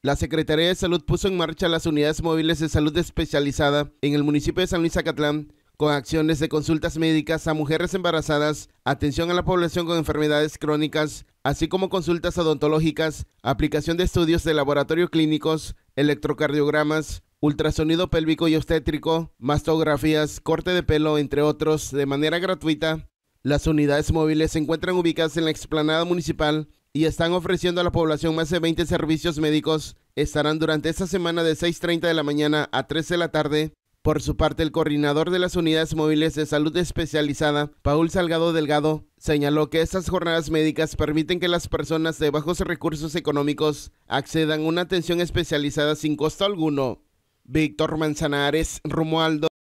La Secretaría de Salud puso en marcha las unidades móviles de salud especializada en el municipio de San Luis Acatlán con acciones de consultas médicas a mujeres embarazadas, atención a la población con enfermedades crónicas, así como consultas odontológicas, aplicación de estudios de laboratorio clínicos, electrocardiogramas, ultrasonido pélvico y obstétrico, mastografías, corte de pelo, entre otros, de manera gratuita. Las unidades móviles se encuentran ubicadas en la explanada municipal y están ofreciendo a la población más de 20 servicios médicos, estarán durante esta semana de 6.30 de la mañana a 3 de la tarde. Por su parte, el coordinador de las unidades móviles de salud especializada, Paul Salgado Delgado, señaló que estas jornadas médicas permiten que las personas de bajos recursos económicos accedan a una atención especializada sin costo alguno. Víctor Manzanares, Romualdo.